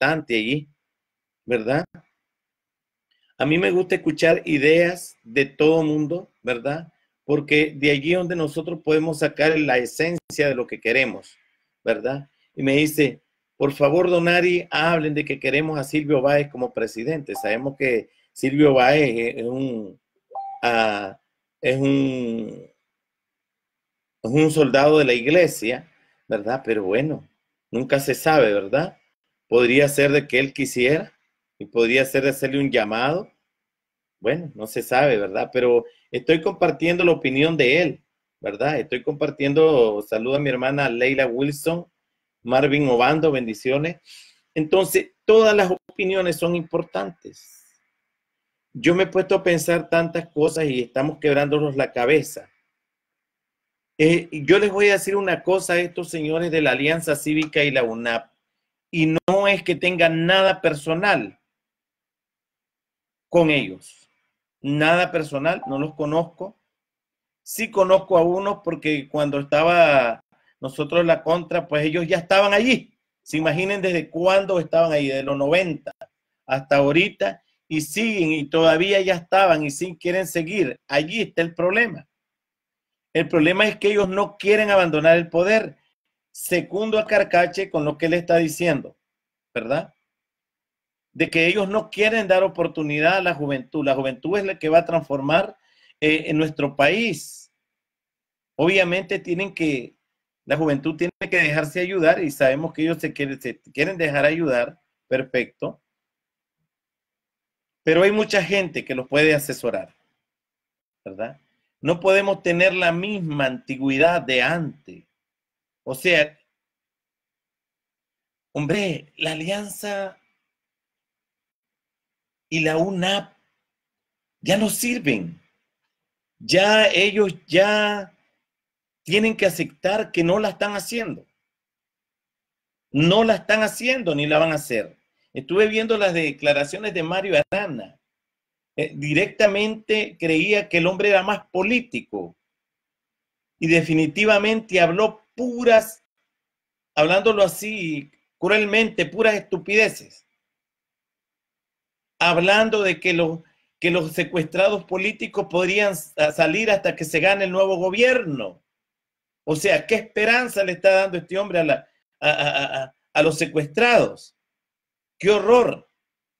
allí, ¿verdad? A mí me gusta escuchar ideas de todo mundo, ¿verdad? Porque de allí donde nosotros podemos sacar la esencia de lo que queremos, ¿verdad? Y me dice, por favor, Donari, hablen de que queremos a Silvio Báez como presidente. Sabemos que Silvio Báez un, ah, es un, es un soldado de la iglesia, ¿verdad? Pero bueno, nunca se sabe, ¿verdad? podría ser de que él quisiera y podría ser de hacerle un llamado. Bueno, no se sabe, ¿verdad? Pero estoy compartiendo la opinión de él, ¿verdad? Estoy compartiendo, saludo a mi hermana Leila Wilson, Marvin Obando, bendiciones. Entonces, todas las opiniones son importantes. Yo me he puesto a pensar tantas cosas y estamos quebrándonos la cabeza. Eh, yo les voy a decir una cosa a estos señores de la Alianza Cívica y la UNAP y no es que tenga nada personal con ellos. Nada personal, no los conozco. Sí conozco a unos porque cuando estaba nosotros la contra, pues ellos ya estaban allí. Se imaginen desde cuándo estaban ahí, de los 90 hasta ahorita, y siguen y todavía ya estaban y sí quieren seguir. Allí está el problema. El problema es que ellos no quieren abandonar el poder Segundo a Carcache con lo que él está diciendo, ¿verdad? De que ellos no quieren dar oportunidad a la juventud. La juventud es la que va a transformar eh, en nuestro país. Obviamente tienen que, la juventud tiene que dejarse ayudar y sabemos que ellos se se quieren dejar ayudar, perfecto. Pero hay mucha gente que los puede asesorar, ¿verdad? No podemos tener la misma antigüedad de antes. O sea, hombre, la alianza y la UNAP ya no sirven. Ya ellos ya tienen que aceptar que no la están haciendo. No la están haciendo ni la van a hacer. Estuve viendo las declaraciones de Mario Arana. Eh, directamente creía que el hombre era más político y definitivamente habló puras, hablándolo así cruelmente, puras estupideces. Hablando de que, que los secuestrados políticos podrían salir hasta que se gane el nuevo gobierno. O sea, ¿qué esperanza le está dando este hombre a, los secuestrados? ¡Qué horror!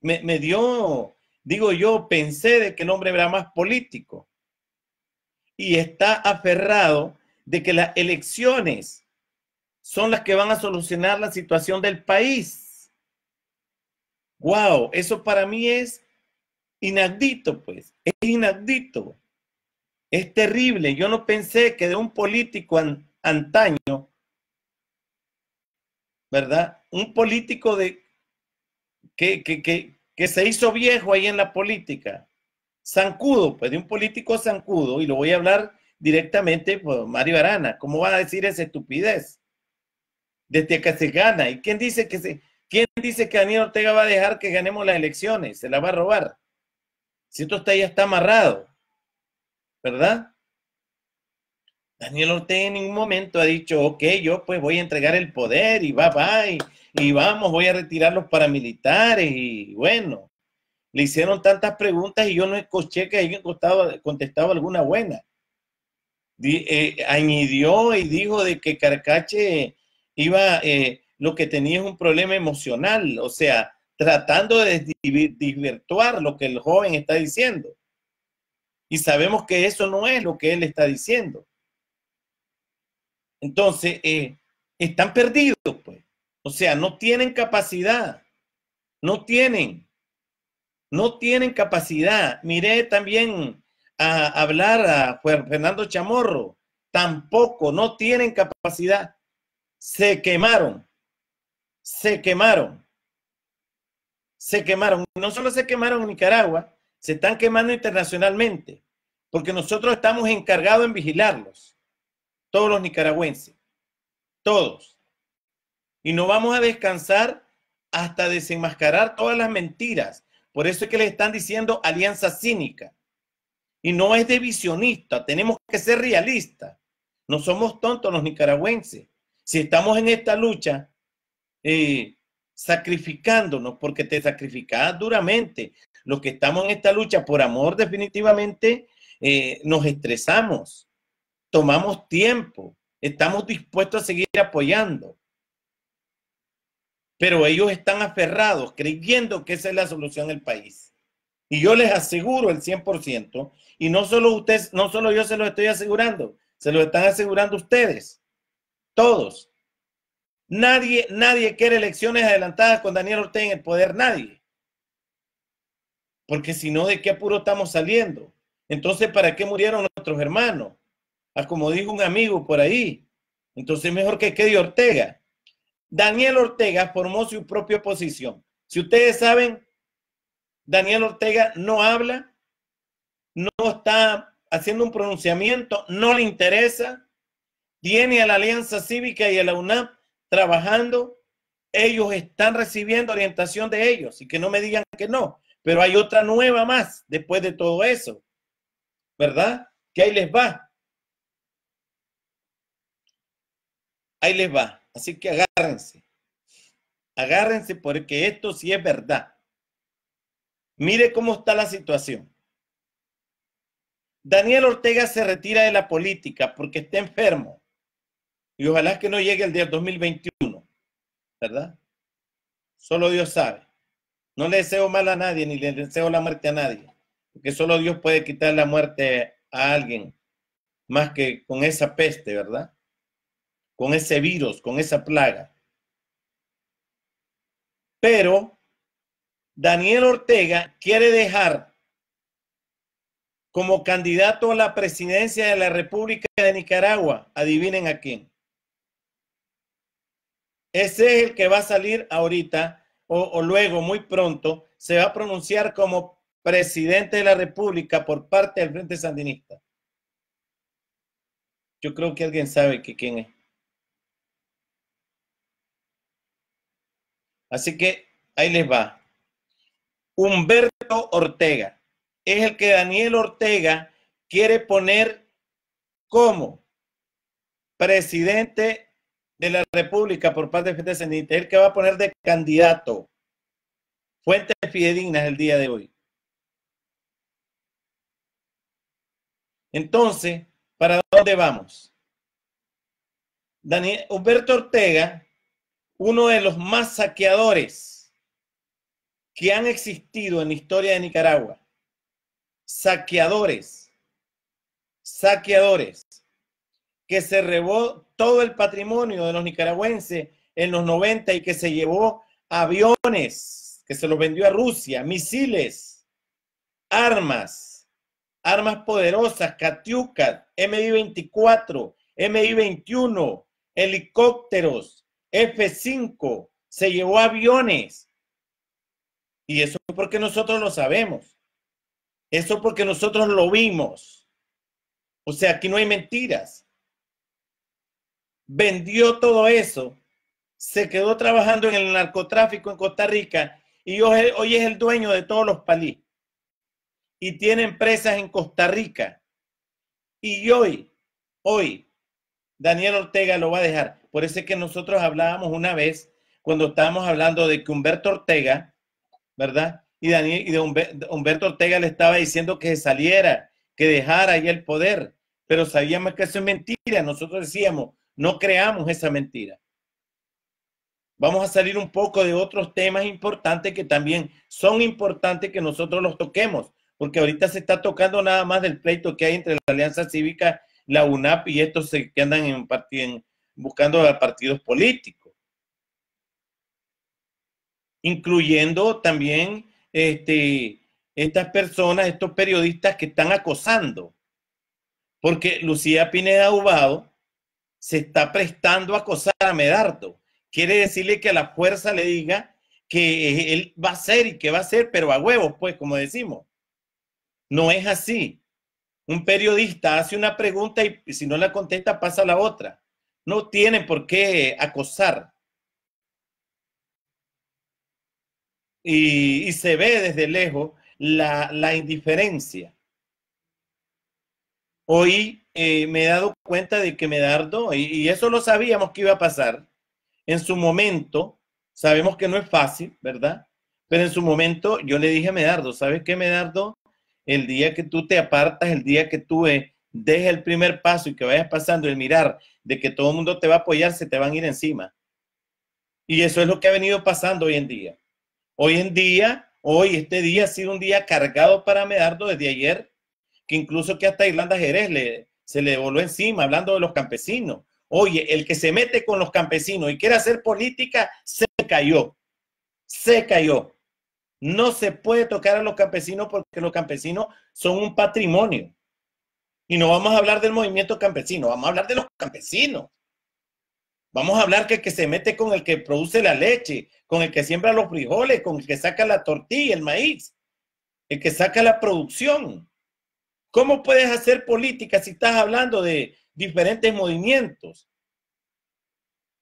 Me, me dio, digo yo, pensé de que el hombre era más político. Y está aferrado de que las elecciones son las que van a solucionar la situación del país. Wow, eso para mí es inaudito, pues, es inaudito. Es terrible. Yo no pensé que de un político antaño, ¿verdad? Un político de, que, que, se hizo viejo ahí en la política, zancudo, pues de un político zancudo, y lo voy a hablar directamente por pues, Mario Arana. ¿Cómo va a decir esa estupidez? Desde que se gana. ¿Y quién dice que se, quién dice que Daniel Ortega va a dejar que ganemos las elecciones? Se la va a robar. Si esto está ya está amarrado, ¿verdad? Daniel Ortega en ningún momento ha dicho, ok, yo pues voy a entregar el poder y va, va, y, vamos, voy a retirar los paramilitares y bueno, le hicieron tantas preguntas y yo no escuché que alguien contestado alguna buena. Eh, añadió y dijo de que Carcache iba, eh, lo que tenía es un problema emocional, o sea, tratando de desvirtuar lo que el joven está diciendo. Y sabemos que eso no es lo que él está diciendo. Entonces, eh, están perdidos, pues. O sea, no tienen capacidad. No tienen. No tienen capacidad. mire también a hablar a Fernando Chamorro, tampoco, no tienen capacidad. Se quemaron, se quemaron, se quemaron. No solo se quemaron en Nicaragua, se están quemando internacionalmente, porque nosotros estamos encargados en vigilarlos, todos los nicaragüenses, todos. Y no vamos a descansar hasta desenmascarar todas las mentiras. Por eso es que le están diciendo alianza cínica y no es de visionista, tenemos que ser realistas. No somos tontos los nicaragüenses. Si estamos en esta lucha eh, sacrificándonos, porque te sacrificas duramente, los que estamos en esta lucha por amor definitivamente eh, nos estresamos, tomamos tiempo, estamos dispuestos a seguir apoyando. Pero ellos están aferrados creyendo que esa es la solución del país. Y yo les aseguro el 100%, y no solo, ustedes, no solo yo se lo estoy asegurando, se lo están asegurando ustedes, todos. Nadie, nadie quiere elecciones adelantadas con Daniel Ortega en el poder, nadie. Porque si no, ¿de qué apuro estamos saliendo? Entonces, ¿para qué murieron nuestros hermanos? Ah, como dijo un amigo por ahí. Entonces, mejor que quede Ortega. Daniel Ortega formó su propia oposición. Si ustedes saben, Daniel Ortega no habla, no está haciendo un pronunciamiento, no le interesa, tiene a la Alianza Cívica y a la UNAP trabajando, ellos están recibiendo orientación de ellos y que no me digan que no, pero hay otra nueva más después de todo eso, ¿verdad? Que ahí les va. Ahí les va. Así que agárrense. Agárrense porque esto sí es verdad. Mire cómo está la situación. Daniel Ortega se retira de la política porque está enfermo. Y ojalá que no llegue el día 2021, ¿verdad? Solo Dios sabe. No le deseo mal a nadie, ni le deseo la muerte a nadie, porque solo Dios puede quitar la muerte a alguien, más que con esa peste, ¿verdad? Con ese virus, con esa plaga. Pero Daniel Ortega quiere dejar como candidato a la presidencia de la República de Nicaragua, adivinen a quién. Ese es el que va a salir ahorita o, luego, muy pronto, se va a pronunciar como presidente de la República por parte del Frente Sandinista. Yo creo que alguien sabe quién es. Así que ahí les va. Humberto Ortega. Es el que Daniel Ortega quiere poner como presidente de la República por parte de Fuentes es el que va a poner de candidato. Fuentes fidedignas el día de hoy. Entonces, ¿para dónde vamos? Daniel, Humberto Ortega, uno de los más saqueadores que han existido en la historia de Nicaragua, saqueadores, saqueadores, que se robó todo el patrimonio de los nicaragüenses en los 90 y que se llevó aviones, que se los vendió a Rusia, misiles, armas, armas poderosas, Katiukat, MI-24, MI-21, helicópteros, F-5, se llevó aviones, y eso porque nosotros lo sabemos. Eso porque nosotros lo vimos. O sea, aquí no hay mentiras. Vendió todo eso, se quedó trabajando en el narcotráfico en Costa Rica y hoy, es el dueño de todos los palís. Y tiene empresas en Costa Rica. Y hoy, hoy, Daniel Ortega lo va a dejar. Por eso es que nosotros hablábamos una vez, cuando estábamos hablando de que Humberto Ortega ¿verdad? Y, Daniel, y Humberto Ortega le estaba diciendo que saliera, que dejara ahí el poder, pero sabíamos que eso es mentira. Nosotros decíamos, no creamos esa mentira. Vamos a salir un poco de otros temas importantes que también son importantes que nosotros los toquemos, porque ahorita se está tocando nada más del pleito que hay entre la Alianza Cívica, la UNAP y estos que andan buscando a partidos políticos incluyendo también este, estas personas, estos periodistas que están acosando. Porque Lucía Pineda Ubado se está prestando a acosar a Medardo. Quiere decirle que a la fuerza le diga que él va a ser y que va a ser, pero a huevos, pues, como decimos. No es así. Un periodista hace una pregunta y si no la contesta pasa a la otra. No tiene por qué acosar. y, se ve desde lejos la, indiferencia. Hoy eh, me he dado cuenta de que Medardo, y, y eso lo sabíamos que iba a pasar, en su momento, sabemos que no es fácil, ¿verdad? Pero en su momento yo le dije a Medardo, ¿sabes qué, Medardo? El día que tú te apartas, el día que tú eh, el primer paso y que vayas pasando el mirar de que todo el mundo te va a apoyar, se te van a ir encima. Y eso es lo que ha venido pasando hoy en día. Hoy en día, hoy, este día ha sido un día cargado para Medardo desde ayer, que incluso que hasta Irlanda Jerez le, se le voló encima hablando de los campesinos. Oye, el que se mete con los campesinos y quiere hacer política, se cayó. Se cayó. No se puede tocar a los campesinos porque los campesinos son un patrimonio. Y no vamos a hablar del movimiento campesino, vamos a hablar de los campesinos. Vamos a hablar que el que se mete con el que produce la leche, con el que siembra los frijoles, con el que saca la tortilla, el maíz, el que saca la producción. ¿Cómo puedes hacer política si estás hablando de diferentes movimientos?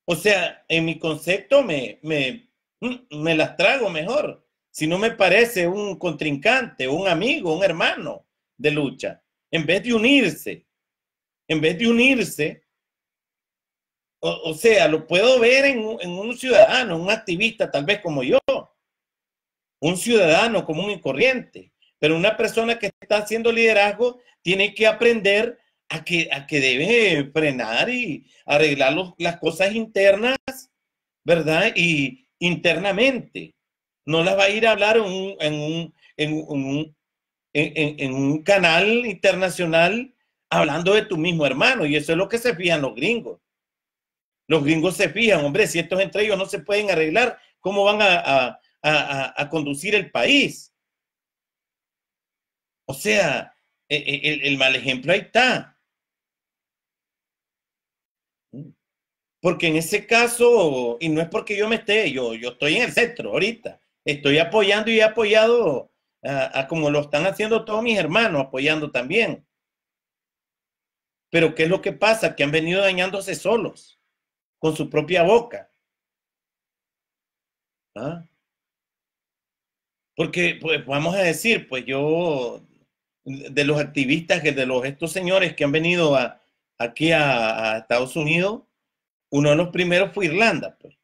O sea, en mi concepto me, me, mm, las trago mejor. Si no me parece un contrincante, un amigo, un hermano de lucha, en vez de unirse, en vez de unirse, o, sea, lo puedo ver en, un ciudadano, un activista tal vez como yo, un ciudadano común y corriente, pero una persona que está haciendo liderazgo tiene que aprender a que, que debe frenar y arreglar las cosas internas, ¿verdad? Y internamente. No las va a ir a hablar en un, canal internacional hablando de tu mismo hermano, y eso es lo que se fían los gringos. Los gringos se fijan, hombre, si estos entre ellos no se pueden arreglar, ¿cómo van a, conducir el país? O sea, e, e, el, mal ejemplo ahí está. Porque en ese caso, y no es porque yo me esté, yo, yo estoy en el centro ahorita, estoy apoyando y he apoyado a, como lo están haciendo todos mis hermanos, apoyando también. Pero ¿qué es lo que pasa? Que han venido dañándose solos con su propia boca. ¿Ah? Porque pues, vamos a decir, pues yo, de los activistas, de los, estos señores que han venido aquí a, Estados Unidos, uno de los primeros fue Irlanda, pues.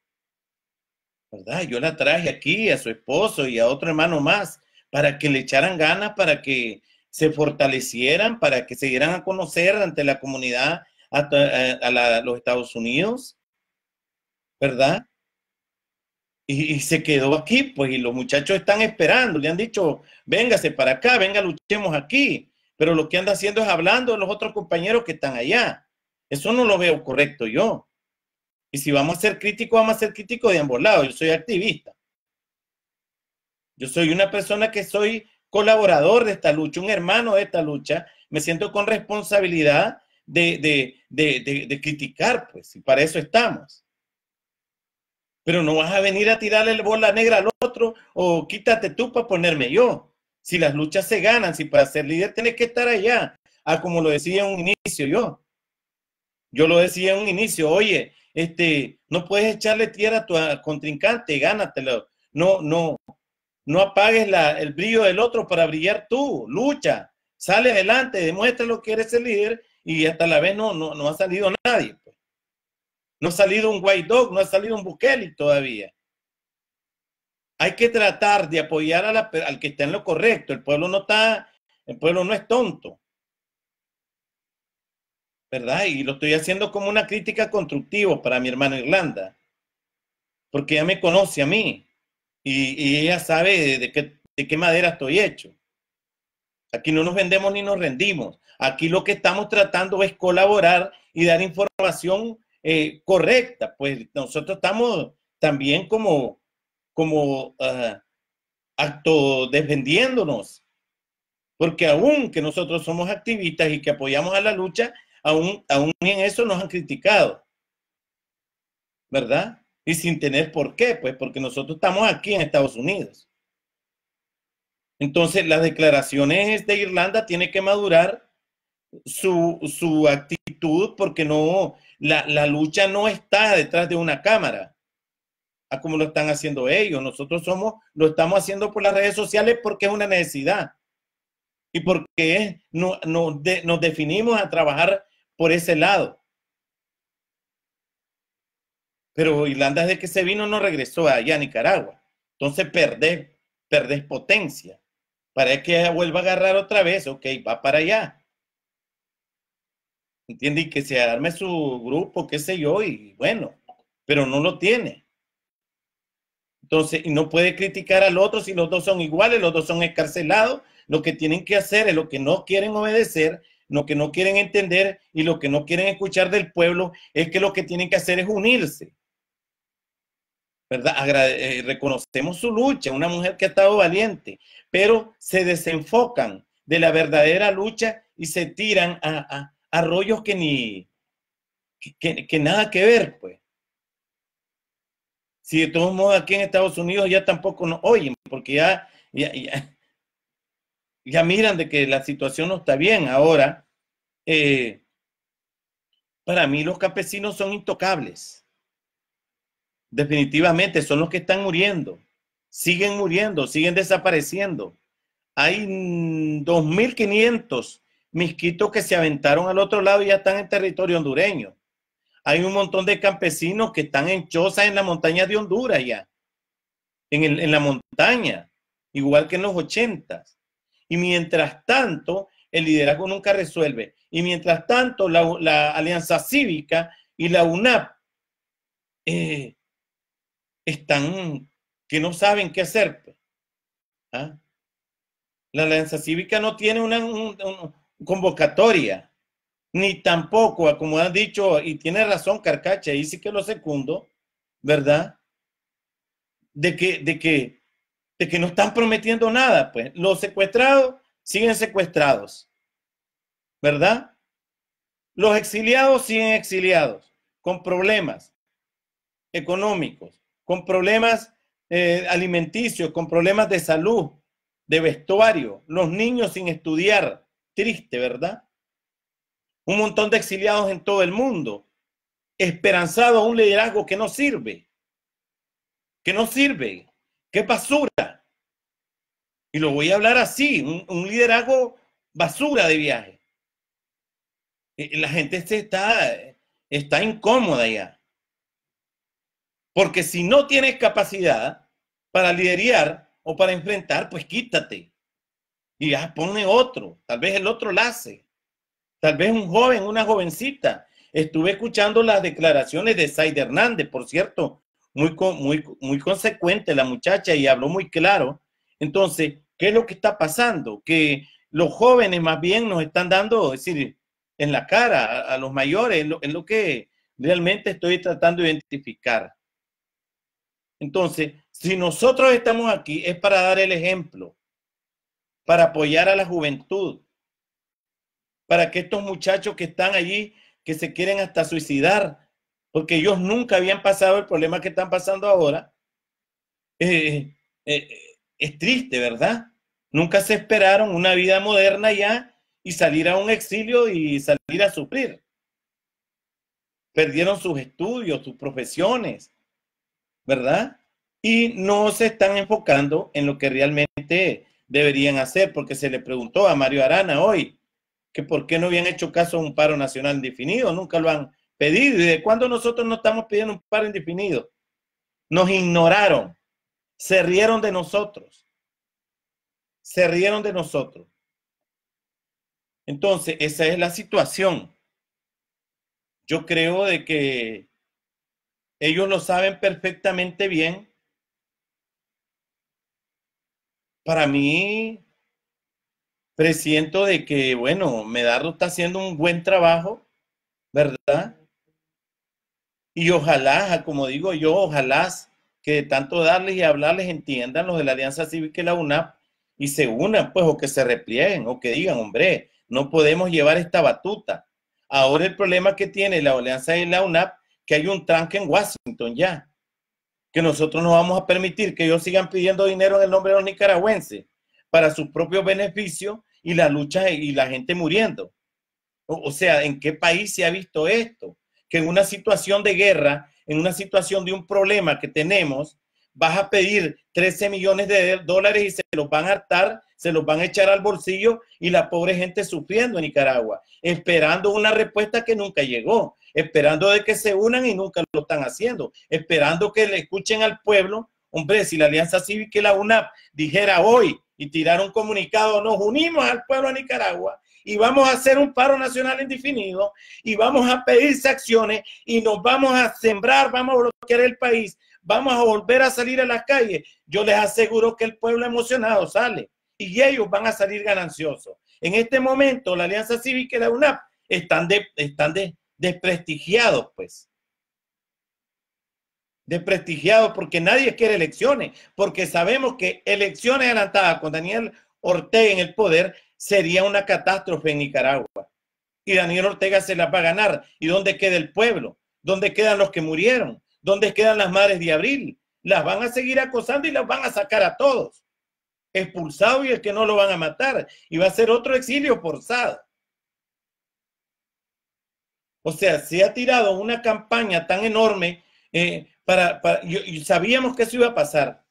¿Verdad? Yo la traje aquí a su esposo y a otro hermano más para que le echaran ganas, para que se fortalecieran, para que se dieran a conocer ante la comunidad, eh, a, los Estados Unidos. ¿verdad? Y, se quedó aquí, pues, y los muchachos están esperando, le han dicho, véngase para acá, venga, luchemos aquí, pero lo que anda haciendo es hablando de los otros compañeros que están allá. Eso no lo veo correcto yo. Y si vamos a ser críticos, vamos a ser críticos de ambos lados. Yo soy activista. Yo soy una persona que soy colaborador de esta lucha, un hermano de esta lucha. Me siento con responsabilidad de, de criticar, pues, y para eso estamos. Pero no vas a venir a tirarle la bola negra al otro o quítate tú para ponerme yo. Si las luchas se ganan, si para ser líder tienes que estar allá. a ah, como lo decía en un inicio yo. Yo lo decía en un inicio, oye, este, no puedes echarle tierra a tu contrincante, gánatelo. No, no, no apagues el brillo del otro para brillar tú. Lucha, sale adelante, demuestra lo que eres el líder y hasta la vez no, no ha salido nadie. No ha salido un White Dog, no ha salido un Bukele todavía. Hay que tratar de apoyar a al que está en lo correcto. El pueblo no está, el pueblo no es tonto. ¿Verdad? Y lo estoy haciendo como una crítica constructiva para mi hermana Irlanda. Porque ella me conoce a mí. Y, ella sabe de, qué, de qué madera estoy hecho. Aquí no nos vendemos ni nos rendimos. Aquí lo que estamos tratando es colaborar y dar información eh, correcta, pues nosotros estamos también como, como ah, acto defendiéndonos, porque aún que nosotros somos activistas y que apoyamos a la lucha, aún, en eso nos han criticado, ¿verdad? Y sin tener por qué, pues porque nosotros estamos aquí en Estados Unidos. Entonces, las declaraciones de Irlanda tienen que madurar su, su actitud porque no, la, lucha no está detrás de una cámara, a como lo están haciendo ellos. Nosotros somos, lo estamos haciendo por las redes sociales porque es una necesidad y porque no, nos definimos a trabajar por ese lado. Pero Irlanda desde que se vino no regresó allá a Nicaragua. Entonces perdés, perdés potencia. Para que vuelva a agarrar otra vez, ok, va para allá entiende Y que se arme su grupo, qué sé yo, y bueno, pero no lo tiene. Entonces, y no puede criticar al otro si los dos son iguales, los dos son escarcelados. Lo que tienen que hacer es lo que no quieren obedecer, lo que no quieren entender y lo que no quieren escuchar del pueblo es que lo que tienen que hacer es unirse. ¿Verdad? Eh, reconocemos su lucha, una mujer que ha estado valiente, pero se desenfocan de la verdadera lucha y se tiran a arroyos que ni, que, nada que ver, pues. Si de todos modos aquí en Estados Unidos ya tampoco nos oyen, porque ya, ya, miran de que la situación no está bien. Ahora, eh, para mí los campesinos son intocables. Definitivamente, son los que están muriendo. Siguen muriendo, siguen desapareciendo. Hay 2.500 misquitos que se aventaron al otro lado y ya están en territorio hondureño. Hay un montón de campesinos que están en chozas en la montaña de Honduras ya, en, la montaña, igual que en los ochentas. Y mientras tanto, el liderazgo nunca resuelve. Y mientras tanto, la, Alianza Cívica y la UNAP eh, están que no saben qué hacer. Pues. ¿Ah? La Alianza Cívica no tiene una, convocatoria, ni tampoco, como han dicho, y tiene razón Carcacha, y sí que lo secundo, ¿verdad? De que, de que, de que no están prometiendo nada, pues. Los secuestrados siguen secuestrados, ¿verdad? Los exiliados siguen exiliados, con problemas económicos, con problemas eh, alimenticios, con problemas de salud, de vestuario, los niños sin estudiar, Triste, ¿verdad? Un montón de exiliados en todo el mundo, esperanzado a un liderazgo que no sirve, que no sirve, que basura. Y lo voy a hablar así, un, liderazgo basura de viaje. Eh, la gente está, está incómoda ya. Porque si no tienes capacidad para liderar o para enfrentar, pues quítate y ya pone otro, tal vez el otro la hace, tal vez un joven, una jovencita. Estuve escuchando las declaraciones de Said Hernández, por cierto, muy, muy, muy consecuente la muchacha y habló muy claro. Entonces, ¿qué es lo que está pasando? Que los jóvenes más bien nos están dando, es decir, en la cara a, los mayores, es lo, que realmente estoy tratando de identificar. Entonces, si nosotros estamos aquí es para dar el ejemplo, para apoyar a la juventud, para que estos muchachos que están allí, que se quieren hasta suicidar, porque ellos nunca habían pasado el problema que están pasando ahora, eh, eh, eh, es triste, ¿verdad? Nunca se esperaron una vida moderna ya y salir a un exilio y salir a sufrir. Perdieron sus estudios, sus profesiones, ¿verdad? Y no se están enfocando en lo que realmente deberían hacer, porque se le preguntó a Mario Arana hoy que por qué no habían hecho caso a un paro nacional indefinido, nunca lo han pedido. ¿Y de cuándo nosotros no estamos pidiendo un paro indefinido? Nos ignoraron, se rieron de nosotros, se rieron de nosotros. Entonces, esa es la situación. Yo creo de que ellos lo saben perfectamente bien para mí presiento de que, bueno, Medardo está haciendo un buen trabajo, ¿verdad? Y ojalá, como digo yo, ojalá que tanto darles y hablarles entiendan los de la Alianza Cívica y la UNAP y se unan, pues, o que se replieguen, o que digan, hombre, no podemos llevar esta batuta. Ahora el problema que tiene la Alianza y la UNAP, que hay un tranque en Washington ya que nosotros no vamos a permitir que ellos sigan pidiendo dinero en el nombre de los nicaragüenses para sus propios beneficios y la lucha y la gente muriendo. O, sea, ¿en qué país se ha visto esto? Que en una situación de guerra, en una situación de un problema que tenemos, vas a pedir 13 millones de dólares y se los van a hartar, se los van a echar al bolsillo y la pobre gente sufriendo en Nicaragua, esperando una respuesta que nunca llegó esperando de que se unan y nunca lo están haciendo, esperando que le escuchen al pueblo. Hombre, si la Alianza Cívica y la UNAP dijera hoy y tirara un comunicado, nos unimos al pueblo de Nicaragua y vamos a hacer un paro nacional indefinido y vamos a pedir sanciones y nos vamos a sembrar, vamos a bloquear el país, vamos a volver a salir a las calles. Yo les aseguro que el pueblo emocionado sale y ellos van a salir gananciosos. En este momento, la Alianza Cívica y la UNAP están, de, están de, desprestigiados, pues. Desprestigiados porque nadie quiere elecciones, porque sabemos que elecciones adelantadas con Daniel Ortega en el poder sería una catástrofe en Nicaragua. Y Daniel Ortega se las va a ganar. ¿Y dónde queda el pueblo? ¿Dónde quedan los que murieron? ¿Dónde quedan las madres de abril? Las van a seguir acosando y las van a sacar a todos. Expulsado y el que no lo van a matar. Y va a ser otro exilio forzado. O sea, se ha tirado una campaña tan enorme eh, para, sabíamos que eso iba a pasar.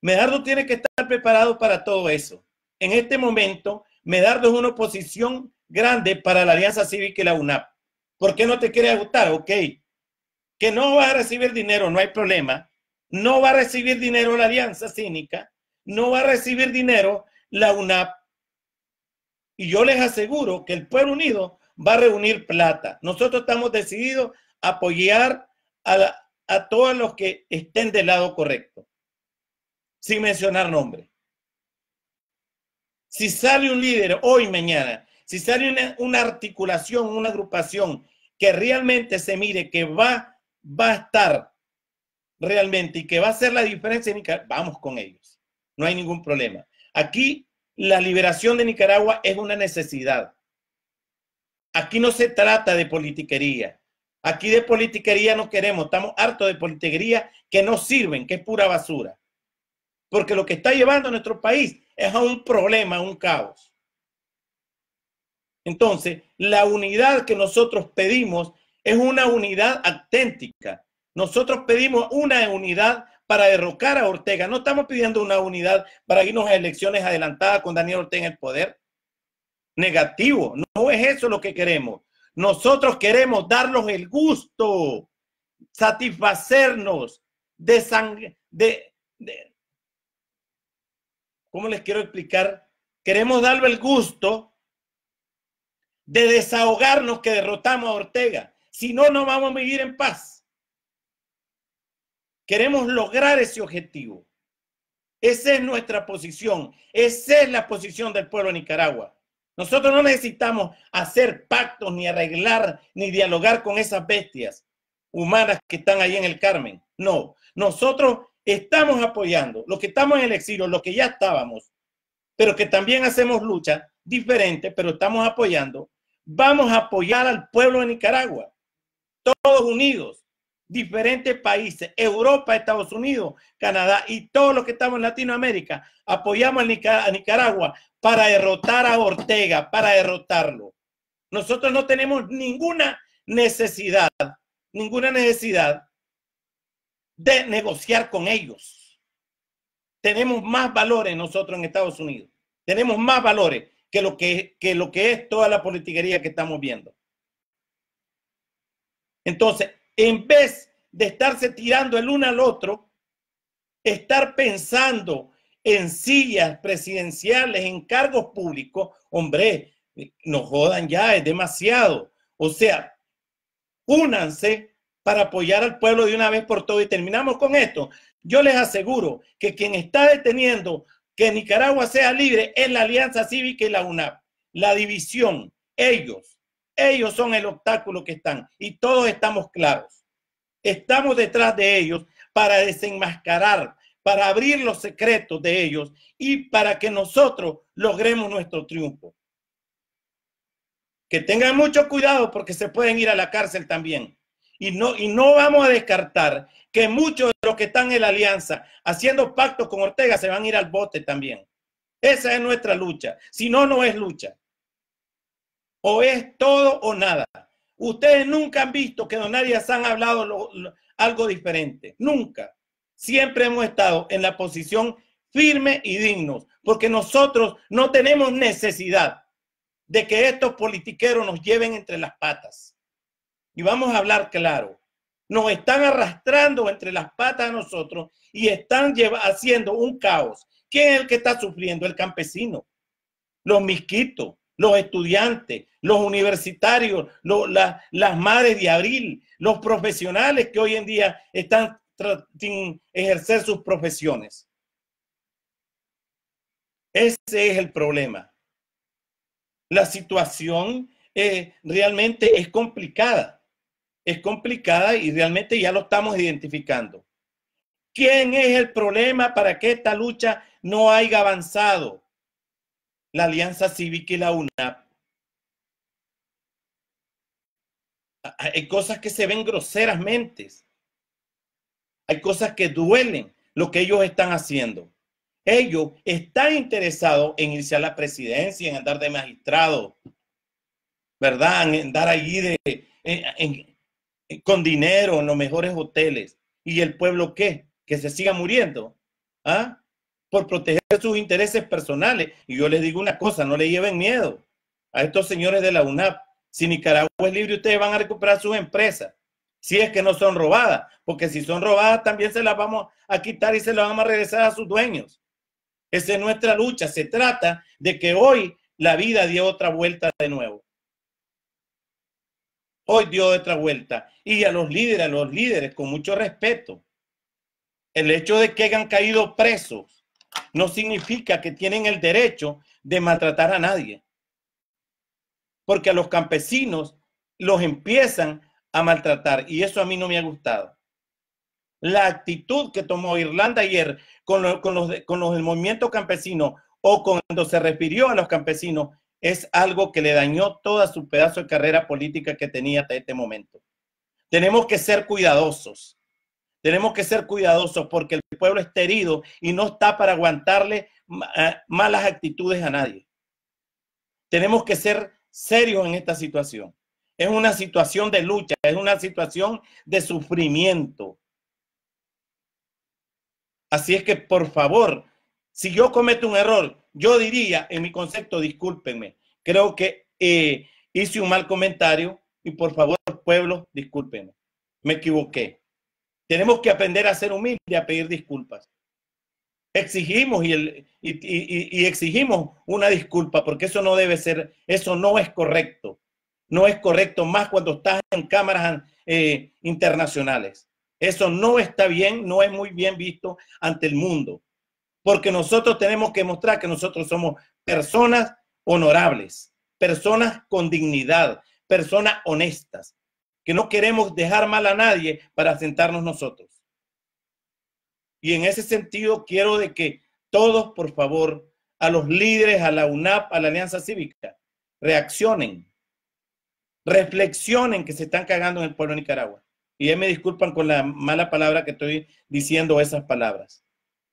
Medardo tiene que estar preparado para todo eso. En este momento, Medardo es una oposición grande para la Alianza Cívica y la UNAP. ¿Por qué no te quiere agotar, Ok, que no va a recibir dinero, no hay problema. No va a recibir dinero la Alianza Cínica, no va a recibir dinero la UNAP. Y yo les aseguro que el Pueblo Unido va a reunir plata. Nosotros estamos decididos a apoyar a, a todos los que estén del lado correcto, sin mencionar nombres. Si sale un líder hoy, mañana, si sale una, articulación, una agrupación que realmente se mire que va, va a estar realmente y que va a hacer la diferencia en Nicaragua, vamos con ellos. No hay ningún problema. Aquí la liberación de Nicaragua es una necesidad. Aquí no se trata de politiquería. Aquí de politiquería no queremos. Estamos hartos de politiquería que no sirven, que es pura basura. Porque lo que está llevando a nuestro país es a un problema, a un caos. Entonces, la unidad que nosotros pedimos es una unidad auténtica. Nosotros pedimos una unidad para derrocar a Ortega. No estamos pidiendo una unidad para irnos a elecciones adelantadas con Daniel Ortega en el poder. Negativo es eso lo que queremos. Nosotros queremos darnos el gusto, satisfacernos, de, sangre, de, ¿Cómo les quiero explicar? Queremos darle el gusto de desahogarnos que derrotamos a Ortega. Si no, no vamos a vivir en paz. Queremos lograr ese objetivo. Esa es nuestra posición. Esa es la posición del pueblo de Nicaragua. Nosotros no necesitamos hacer pactos, ni arreglar, ni dialogar con esas bestias humanas que están ahí en el Carmen. No, nosotros estamos apoyando los que estamos en el exilio, los que ya estábamos, pero que también hacemos lucha diferente, pero estamos apoyando. Vamos a apoyar al pueblo de Nicaragua, todos unidos, diferentes países, Europa, Estados Unidos, Canadá y todos los que estamos en Latinoamérica, apoyamos a Nicaragua para derrotar a Ortega, para derrotarlo. Nosotros no tenemos ninguna necesidad, ninguna necesidad de negociar con ellos. Tenemos más valores nosotros en Estados Unidos. Tenemos más valores que lo que, que lo que es toda la politiquería que estamos viendo. Entonces, en vez de estarse tirando el uno al otro, estar pensando en sillas presidenciales, en cargos públicos, hombre, nos jodan ya, es demasiado. O sea, únanse para apoyar al pueblo de una vez por todas. y terminamos con esto. Yo les aseguro que quien está deteniendo que Nicaragua sea libre es la Alianza Cívica y la UNAP, la división, ellos. Ellos son el obstáculo que están y todos estamos claros. Estamos detrás de ellos para desenmascarar, para abrir los secretos de ellos y para que nosotros logremos nuestro triunfo. Que tengan mucho cuidado porque se pueden ir a la cárcel también. Y no, y no vamos a descartar que muchos de los que están en la alianza haciendo pactos con Ortega se van a ir al bote también. Esa es nuestra lucha. Si no, no es lucha. O es todo o nada. Ustedes nunca han visto que Donarias han hablado algo diferente. Nunca. Siempre hemos estado en la posición firme y dignos, porque nosotros no tenemos necesidad de que estos politiqueros nos lleven entre las patas. Y vamos a hablar claro. Nos están arrastrando entre las patas a nosotros y están haciendo un caos. ¿Quién es el que está sufriendo? El campesino, los misquitos, los estudiantes, los universitarios, las madres de abril, los profesionales que hoy en día están sin ejercer sus profesiones. Ese es el problema. La situación eh, realmente es complicada. Es complicada y realmente ya lo estamos identificando. ¿Quién es el problema para que esta lucha no haya avanzado? la Alianza Cívica y la UNAP. Hay cosas que se ven mentes. Hay cosas que duelen lo que ellos están haciendo. Ellos están interesados en irse a la presidencia, en andar de magistrado, ¿verdad? En andar allí de, con dinero en los mejores hoteles. ¿Y el pueblo qué? Que se siga muriendo. ¿Ah? por proteger sus intereses personales. Y yo les digo una cosa, no le lleven miedo a estos señores de la UNAP. Si Nicaragua es libre, ustedes van a recuperar sus empresas. Si es que no son robadas, porque si son robadas también se las vamos a quitar y se las vamos a regresar a sus dueños. Esa es nuestra lucha. Se trata de que hoy la vida dio otra vuelta de nuevo. Hoy dio otra vuelta. Y a los líderes, a los líderes, con mucho respeto. El hecho de que hayan caído presos no significa que tienen el derecho de maltratar a nadie. Porque a los campesinos los empiezan a maltratar y eso a mí no me ha gustado. La actitud que tomó Irlanda ayer con, el los, los del movimiento campesino o cuando se refirió a los campesinos es algo que le dañó toda su pedazo de carrera política que tenía hasta este momento. Tenemos que ser cuidadosos. Tenemos que ser cuidadosos porque el pueblo está herido y no está para aguantarle eh, malas actitudes a nadie. Tenemos que ser serios en esta situación. Es una situación de lucha, es una situación de sufrimiento. Así es que, por favor, si yo cometo un error, yo diría, en mi concepto, discúlpenme, creo que eh, hice un mal comentario y por favor, pueblo, discúlpenme, me equivoqué. Tenemos que aprender a ser humildes, a pedir disculpas. Exigimos y, exigimos una disculpa porque eso no debe ser, eso no es correcto. No es correcto más cuando estás en cámaras eh, internacionales. Eso no está bien, no es muy bien visto ante el mundo. Porque nosotros tenemos que mostrar que nosotros somos personas honorables, personas con dignidad, personas honestas, que no queremos dejar mal a nadie para sentarnos nosotros. Y en ese sentido quiero de que todos, por favor, a los líderes, a la UNAP, a la Alianza Cívica, reaccionen, reflexionen que se están cagando en el pueblo de Nicaragua. Y ya me disculpan con la mala palabra que estoy diciendo esas palabras.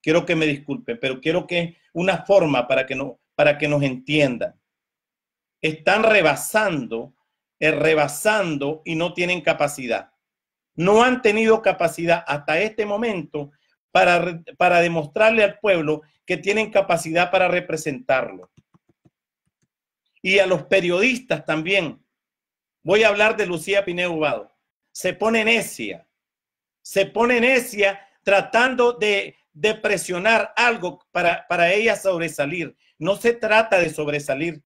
Quiero que me disculpen, pero quiero que una forma para que, no, para que nos entiendan. Están rebasando rebasando y no tienen capacidad. No han tenido capacidad hasta este momento para, para demostrarle al pueblo que tienen capacidad para representarlo. Y a los periodistas también. Voy a hablar de Lucía Piné Ubado. Se pone necia, se pone necia tratando de, presionar algo para ella sobresalir. No se trata de sobresalir,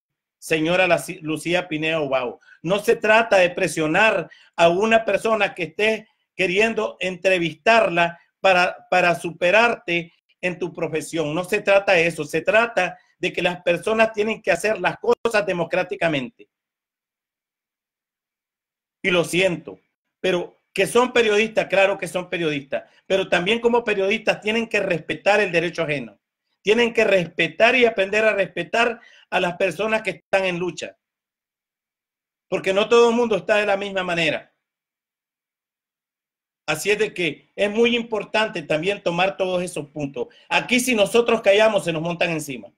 señora Lucía Pineo Bau. No se trata de presionar a una persona que esté queriendo entrevistarla para, para superarte en tu profesión. No se trata de eso, se trata de que las personas tienen que hacer las cosas democráticamente. Y lo siento, pero que son periodistas, claro que son periodistas, pero también como periodistas tienen que respetar el derecho ajeno. Tienen que respetar y aprender a respetar a las personas que están en lucha. Porque no todo el mundo está de la misma manera. Así es de que es muy importante también tomar todos esos puntos. Aquí si nosotros callamos se nos montan encima.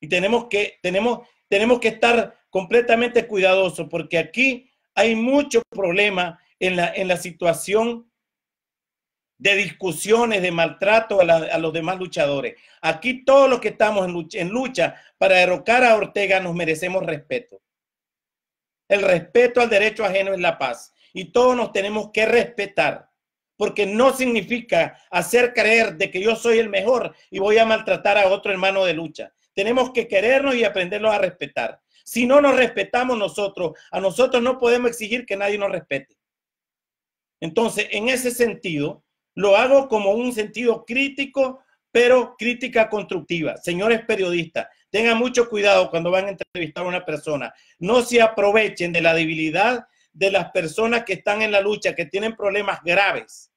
Y tenemos que, tenemos, tenemos que estar completamente cuidadosos porque aquí hay mucho problema en la, en la situación de discusiones, de maltrato a, los demás luchadores. Aquí todos los que estamos en lucha, en lucha para derrocar a Ortega nos merecemos respeto. El respeto al derecho ajeno es la paz y todos nos tenemos que respetar porque no significa hacer creer de que yo soy el mejor y voy a maltratar a otro hermano de lucha. Tenemos que querernos y aprenderlo a respetar. Si no nos respetamos nosotros, a nosotros no podemos exigir que nadie nos respete. Entonces, en ese sentido, lo hago como un sentido crítico, pero crítica constructiva. Señores periodistas, tengan mucho cuidado cuando van a entrevistar a una persona. No se aprovechen de la debilidad de las personas que están en la lucha, que tienen problemas graves.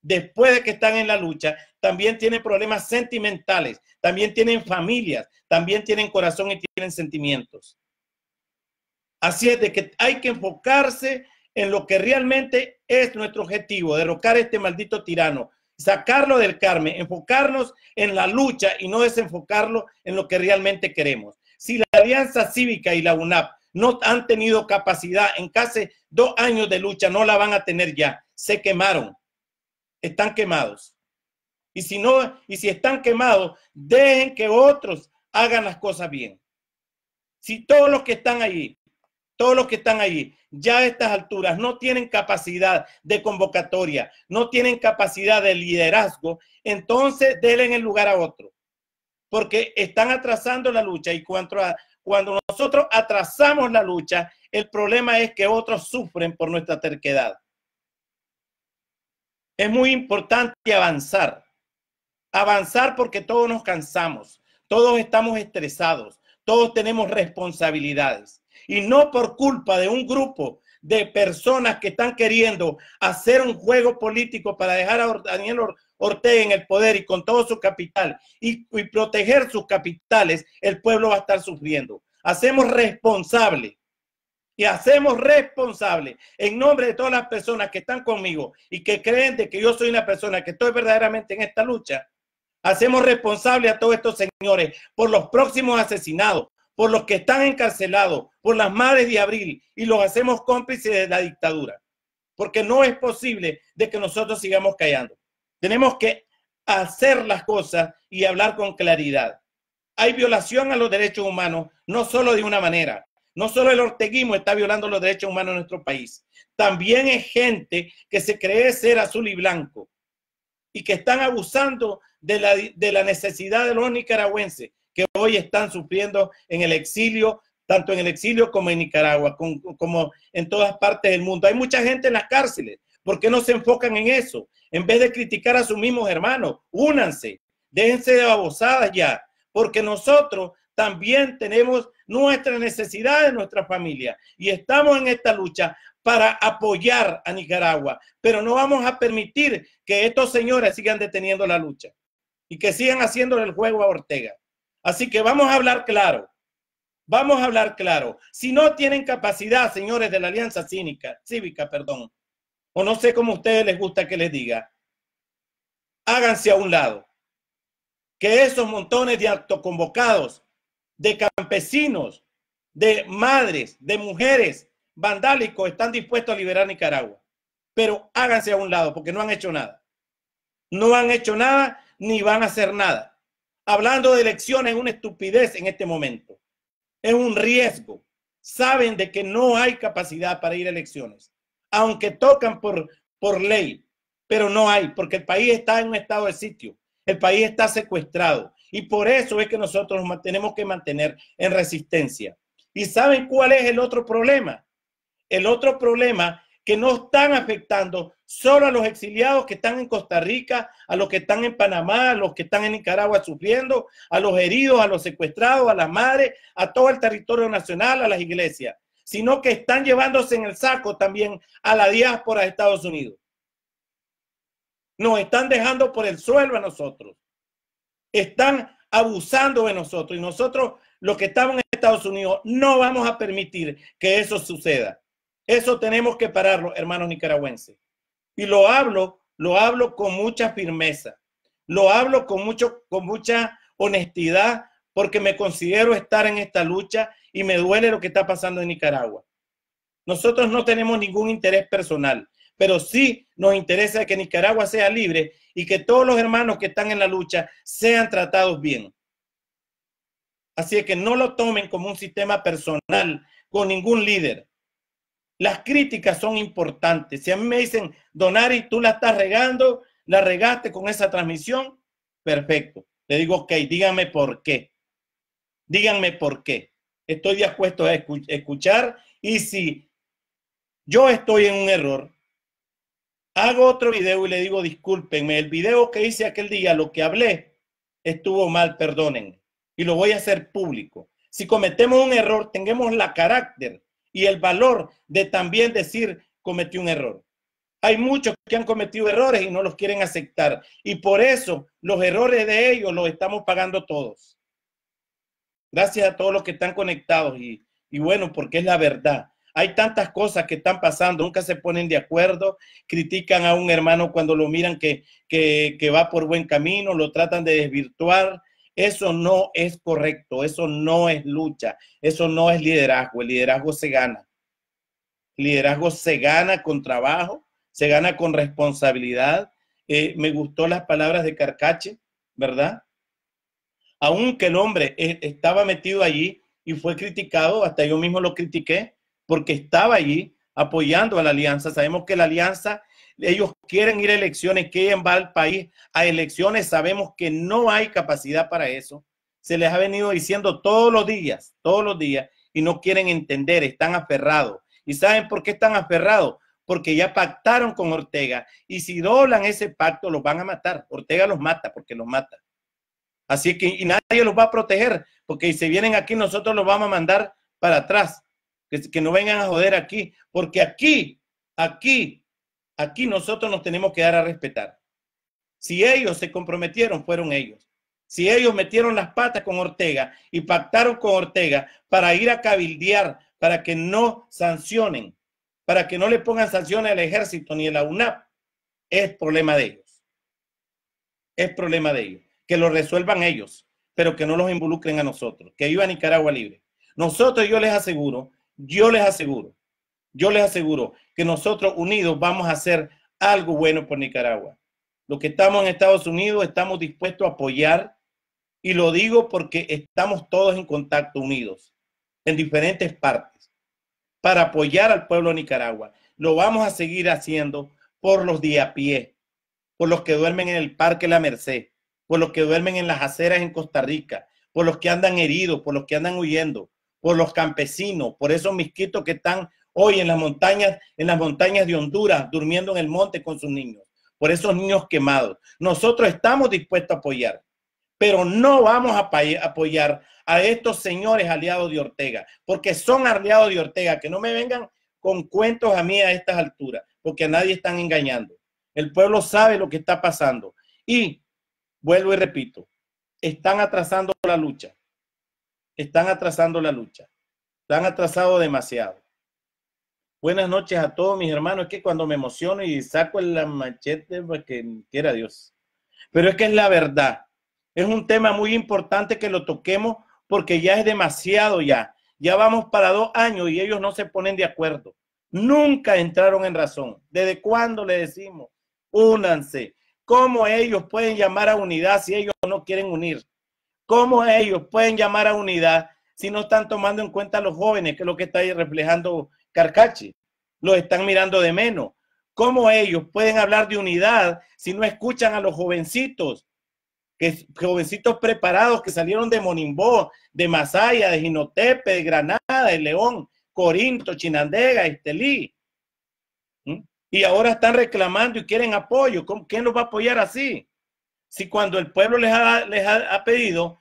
Después de que están en la lucha, también tienen problemas sentimentales, también tienen familias, también tienen corazón y tienen sentimientos. Así es de que hay que enfocarse en lo que realmente es nuestro objetivo, derrocar a este maldito tirano, sacarlo del Carmen, enfocarnos en la lucha y no desenfocarlo en lo que realmente queremos. Si la Alianza Cívica y la UNAP no han tenido capacidad en casi dos años de lucha, no la van a tener ya. Se quemaron, están quemados. Y si no, y si están quemados, dejen que otros hagan las cosas bien. Si todos los que están allí todos los que están allí, ya a estas alturas no tienen capacidad de convocatoria, no tienen capacidad de liderazgo, entonces denle el lugar a otro, porque están atrasando la lucha y cuando nosotros atrasamos la lucha, el problema es que otros sufren por nuestra terquedad. Es muy importante avanzar, avanzar porque todos nos cansamos, todos estamos estresados, todos tenemos responsabilidades y no por culpa de un grupo de personas que están queriendo hacer un juego político para dejar a Daniel Ortega en el poder y con todo su capital y, proteger sus capitales, el pueblo va a estar sufriendo. Hacemos responsable y hacemos responsable en nombre de todas las personas que están conmigo y que creen de que yo soy una persona que estoy verdaderamente en esta lucha. Hacemos responsable a todos estos señores por los próximos asesinados, por los que están encarcelados, por las madres de abril, y los hacemos cómplices de la dictadura. Porque no es posible de que nosotros sigamos callando. Tenemos que hacer las cosas y hablar con claridad. Hay violación a los derechos humanos, no solo de una manera. No solo el orteguismo está violando los derechos humanos en nuestro país, también es gente que se cree ser azul y blanco y que están abusando de la, de la necesidad de los nicaragüenses que hoy están sufriendo en el exilio, tanto en el exilio como en Nicaragua, como en todas partes del mundo. Hay mucha gente en las cárceles. ¿Por qué no se enfocan en eso? En vez de criticar a sus mismos hermanos, únanse, déjense de babosadas ya, porque nosotros también tenemos nuestras necesidades, nuestra familia, y estamos en esta lucha para apoyar a Nicaragua, pero no vamos a permitir que estos señores sigan deteniendo la lucha y que sigan haciéndole el juego a Ortega. Así que vamos a hablar claro. Vamos a hablar claro. Si no tienen capacidad, señores de la Alianza Cínica, Cívica, perdón, o no sé cómo a ustedes les gusta que les diga, háganse a un lado. Que esos montones de autoconvocados, de campesinos, de madres, de mujeres vandálicos están dispuestos a liberar Nicaragua. Pero háganse a un lado porque no han hecho nada. No han hecho nada ni van a hacer nada hablando de elecciones es una estupidez en este momento. Es un riesgo. Saben de que no hay capacidad para ir a elecciones, aunque tocan por, por ley, pero no hay, porque el país está en un estado de sitio, el país está secuestrado y por eso es que nosotros nos tenemos que mantener en resistencia. ¿Y saben cuál es el otro problema? El otro problema que no están afectando solo a los exiliados que están en Costa Rica, a los que están en Panamá, a los que están en Nicaragua sufriendo, a los heridos, a los secuestrados, a las madres, a todo el territorio nacional, a las iglesias, sino que están llevándose en el saco también a la diáspora de Estados Unidos. Nos están dejando por el suelo a nosotros. Están abusando de nosotros y nosotros, los que estamos en Estados Unidos, no vamos a permitir que eso suceda. Eso tenemos que pararlo, hermanos nicaragüenses. Y lo hablo, lo hablo con mucha firmeza, lo hablo con, mucho, con mucha honestidad, porque me considero estar en esta lucha y me duele lo que está pasando en Nicaragua. Nosotros no tenemos ningún interés personal, pero sí nos interesa que Nicaragua sea libre y que todos los hermanos que están en la lucha sean tratados bien. Así que no lo tomen como un sistema personal con ningún líder las críticas son importantes. Si a mí me dicen, Donari, tú la estás regando, la regaste con esa transmisión, perfecto. Le digo, ok, díganme por qué. Díganme por qué. Estoy dispuesto a escuchar y si yo estoy en un error, hago otro video y le digo, discúlpenme, el video que hice aquel día, lo que hablé, estuvo mal, perdonen. Y lo voy a hacer público. Si cometemos un error, tengamos la carácter y el valor de también decir cometí un error. Hay muchos que han cometido errores y no los quieren aceptar. Y por eso los errores de ellos los estamos pagando todos. Gracias a todos los que están conectados y, bueno, porque es la verdad. Hay tantas cosas que están pasando, nunca se ponen de acuerdo, critican a un hermano cuando lo miran que, que va por buen camino, lo tratan de desvirtuar, eso no es correcto, eso no es lucha, eso no es liderazgo, el liderazgo se gana. liderazgo se gana con trabajo, se gana con responsabilidad. Eh, me gustó las palabras de Carcache, ¿verdad? Aunque el hombre e, estaba metido allí y fue criticado, hasta yo mismo lo critiqué, porque estaba allí apoyando a la alianza. Sabemos que la alianza ellos quieren ir a elecciones, quieren va al país a elecciones, sabemos que no hay capacidad para eso. Se les ha venido diciendo todos los días, todos los días, y no quieren entender, están aferrados. ¿Y saben por qué están aferrados? Porque ya pactaron con Ortega y si doblan ese pacto los van a matar. Ortega los mata porque los mata. Así que y nadie los va a proteger porque si vienen aquí nosotros los vamos a mandar para atrás. que no vengan a joder aquí porque aquí, aquí Aquí nosotros nos tenemos que dar a respetar. Si ellos se comprometieron, fueron ellos. Si ellos metieron las patas con Ortega y pactaron con Ortega para ir a cabildear, para que no sancionen, para que no le pongan sanciones al ejército ni a la UNAP, es problema de ellos. Es problema de ellos. Que lo resuelvan ellos, pero que no los involucren a nosotros. Que viva Nicaragua libre. Nosotros, yo les aseguro, yo les aseguro yo les aseguro que nosotros unidos vamos a hacer algo bueno por Nicaragua. Los que estamos en Estados Unidos estamos dispuestos a apoyar y lo digo porque estamos todos en contacto unidos en diferentes partes para apoyar al pueblo de Nicaragua. Lo vamos a seguir haciendo por los de a pie, por los que duermen en el Parque La Merced, por los que duermen en las aceras en Costa Rica, por los que andan heridos, por los que andan huyendo, por los campesinos, por esos misquitos que están hoy en las montañas, en las montañas de Honduras, durmiendo en el monte con sus niños, por esos niños quemados. Nosotros estamos dispuestos a apoyar, pero no vamos a apoyar a estos señores aliados de Ortega, porque son aliados de Ortega, que no me vengan con cuentos a mí a estas alturas, porque a nadie están engañando. El pueblo sabe lo que está pasando. Y vuelvo y repito, están atrasando la lucha. Están atrasando la lucha. Están atrasados atrasado demasiado. Buenas noches a todos mis hermanos. Es que cuando me emociono y saco el machete, pues, que quiera Dios. Pero es que es la verdad. Es un tema muy importante que lo toquemos porque ya es demasiado ya. Ya vamos para dos años y ellos no se ponen de acuerdo. Nunca entraron en razón. ¿Desde cuándo le decimos? Únanse. ¿Cómo ellos pueden llamar a unidad si ellos no quieren unir? ¿Cómo ellos pueden llamar a unidad si no están tomando en cuenta a los jóvenes, que es lo que está ahí reflejando Carcache, Los están mirando de menos. ¿Cómo ellos pueden hablar de unidad si no escuchan a los jovencitos? Que, jovencitos preparados que salieron de Monimbó, de Masaya, de Jinotepe, de Granada, de León, Corinto, Chinandega, Estelí. ¿Mm? Y ahora están reclamando y quieren apoyo. ¿Quién los va a apoyar así? Si cuando el pueblo les ha, ha pedido